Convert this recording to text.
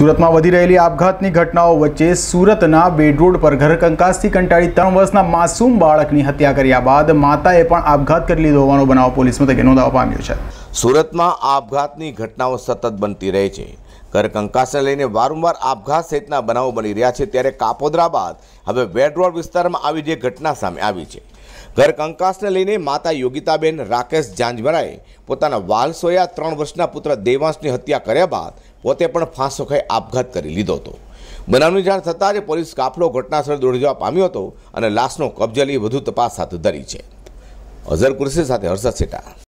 સુરતમાં વધી રહેલી આપઘાતની ઘટનાઓ વચ્ચે સુરતના બેડરોડ પર ઘરકંકાસથી કંટાળી ત્રણ વર્ષના માસૂમ બાળકની હત્યા કર્યા બાદ માતાએ પણ આપઘાત કરી લીધો હોવાનો બનાવ પોલીસ મથકે નોંધાવા પામ્યો છે સુરતમાં આપઘાતની ઘટનાઓ સતત બનતી રહે છે ઘરકંકાસને લઈને વારંવાર આપઘાત સહિતના બનાવો બની રહ્યા છે ત્યારે કાપોદરા બાદ હવે બેડરોડ વિસ્તારમાં આવી જે ઘટના સામે આવી છે ઘરકંકાસને લઈને માતા યોગિતાબેન રાકેશ જાંજવરાએ પોતાના વાલસોયા ત્રણ વર્ષના પુત્ર દેવાંશની હત્યા કર્યા બાદ પોતે પણ ફાંસો ખાઈ આપઘાત કરી લીધો હતો બનાવની જાણ થતાં જ પોલીસ કાફલો ઘટનાસ્થળ દોડી જવા પામ્યો હતો અને લાશનો કબજે લઈ વધુ તપાસ હાથ ધરી છે અઝર કુરશી સાથે હર્ષદ સેટા